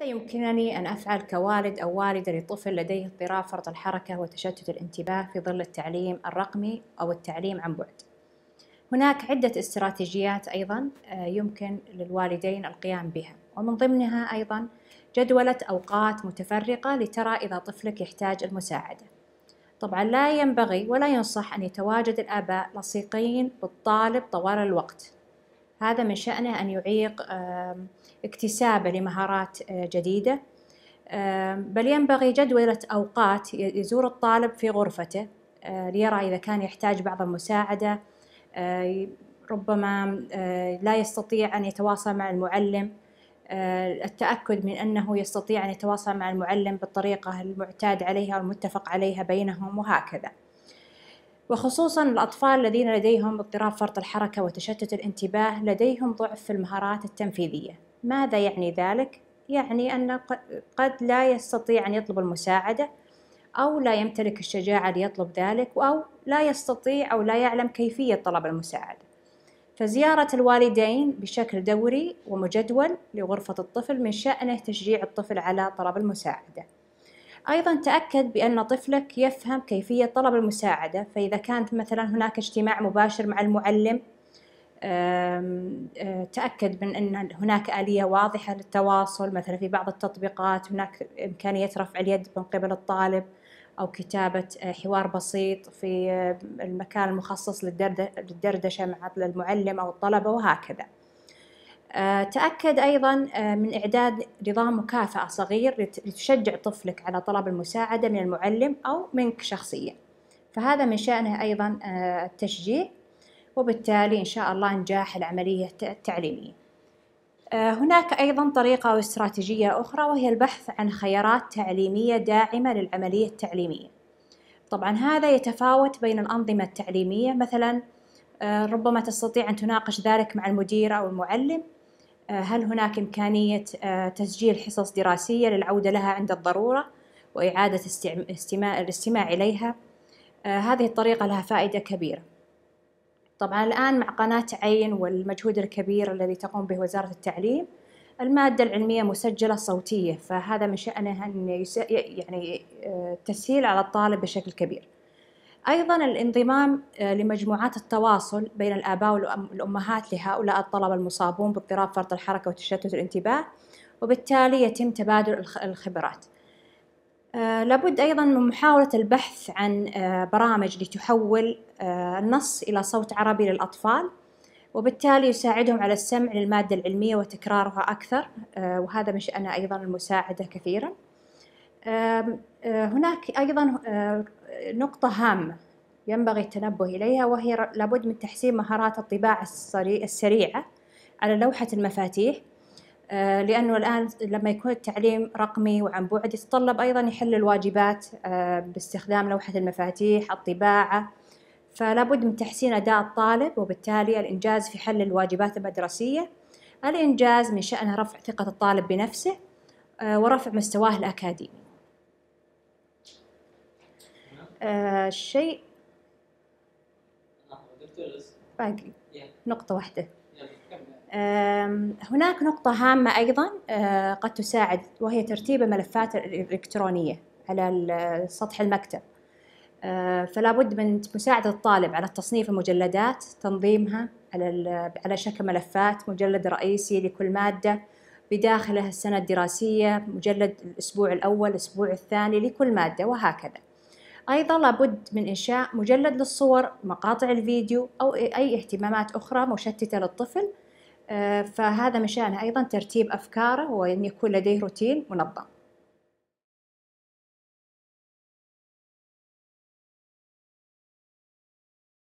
ماذا يمكنني أن أفعل كوالد أو والدة لطفل لديه اضطراب فرط الحركة وتشتت الانتباه في ظل التعليم الرقمي أو التعليم عن بعد. هناك عدة استراتيجيات أيضا آه، يمكن للوالدين القيام بها ومن ضمنها أيضا جدولة أوقات متفرقة لترى إذا طفلك يحتاج المساعدة طبعا لا ينبغي ولا ينصح أن يتواجد الآباء لصيقين بالطالب طوال الوقت هذا من شأنه أن يعيق اكتسابه لمهارات آه، جديدة بل ينبغي جدولة أوقات يزور الطالب في غرفته آه، ليرى إذا كان يحتاج بعض المساعدة آه، ربما لا يستطيع أن يتواصل مع المعلم التأكد من أنه يستطيع أن يتواصل مع المعلم بالطريقة المعتاد عليها والمتفق عليها بينهم وهكذا وخصوصا الأطفال الذين لديهم اضطراب فرط الحركة وتشتت الانتباه لديهم ضعف في المهارات التنفيذية ماذا يعني ذلك؟ يعني أن قد لا يستطيع أن يطلب المساعدة أو لا يمتلك الشجاعة ليطلب ذلك أو لا يستطيع أو لا يعلم كيفية طلب المساعدة فزيارة الوالدين بشكل دوري ومجدول لغرفة الطفل من شأنه تشجيع الطفل على طلب المساعدة أيضا تأكد بأن طفلك يفهم كيفية طلب المساعدة فإذا كانت مثلا هناك اجتماع مباشر مع المعلم آه، تأكد من أن هناك آلية واضحة للتواصل مثلا في بعض التطبيقات هناك إمكانية رفع اليد من قبل الطالب أو كتابة آه، حوار بسيط في آه، المكان المخصص للدردشة مع المعلم أو الطلبة وهكذا. آه، تأكد أيضا آه، من إعداد نظام مكافأة صغير لتشجع طفلك على طلب المساعدة من المعلم أو منك شخصيا فهذا من شأنه أيضا آه، التشجيع وبالتالي إن شاء الله نجاح العملية التعليمية هناك أيضا طريقة أو استراتيجية أخرى وهي البحث عن خيارات تعليمية داعمة للعملية التعليمية طبعا هذا يتفاوت بين الأنظمة التعليمية مثلا ربما تستطيع أن تناقش ذلك مع المدير أو المعلم آه، هل هناك إمكانية آه، تسجيل حصص دراسية للعودة لها عند الضرورة وإعادة استماع الاستماع إليها آه، هذه الطريقة لها فائدة كبيرة طبعا الآن مع قناة عين والمجهود الكبير الذي تقوم به وزارة التعليم المادة العلمية مسجلة صوتية فهذا من شأنه أن يعني تسهيل على الطالب بشكل كبير أيضا الانضمام آه، لمجموعات التواصل بين الآباء والأمهات لهؤلاء الطلبة المصابون باضطراب فرط الحركة وتشتت الانتباه وبالتالي يتم تبادل الخبرات آه، لابد أيضا من محاولة البحث عن آه، برامج لتحول النص إلى صوت عربي للأطفال وبالتالي يساعدهم على السمع للمادة العلمية وتكرارها أكثر وهذا من شأنه أيضا المساعدة كثيراً آه، هناك أيضا آه، نقطة هامة ينبغي التنبه إليها وهي لابد من تحسين مهارات الطباعة السريعة على لوحة المفاتيح آه، لأنه الآن لما يكون التعليم رقمي وعن بعد يتطلب أيضا يحل الواجبات باستخدام لوحة المفاتيح الطباعة فلا بد من تحسين أداء الطالب وبالتالي الإنجاز في حل الواجبات المدرسية الإنجاز من شأنه رفع ثقة الطالب بنفسه ورفع مستواه الأكاديمي الشيء آه، نعم، باقي نقطة واحدة هناك نقطة هامة أيضا آه، قد تساعد وهي ترتيب الملفات الإلكترونية على سطح المكتب آه، فلا بد من مساعدة الطالب على تصنيف المجلدات تنظيمها على على شكل ملفات مجلد رئيسي لكل مادة بداخله السنة الدراسية مجلد الأسبوع الأول الأسبوع الثاني لكل مادة وهكذا أيضا لابد من إنشاء مجلد للصور مقاطع الفيديو أو أي اهتمامات أخرى مشتتة للطفل آه، فهذا من شأنه أيضا ترتيب أفكاره وأن يكون لديه روتين منظم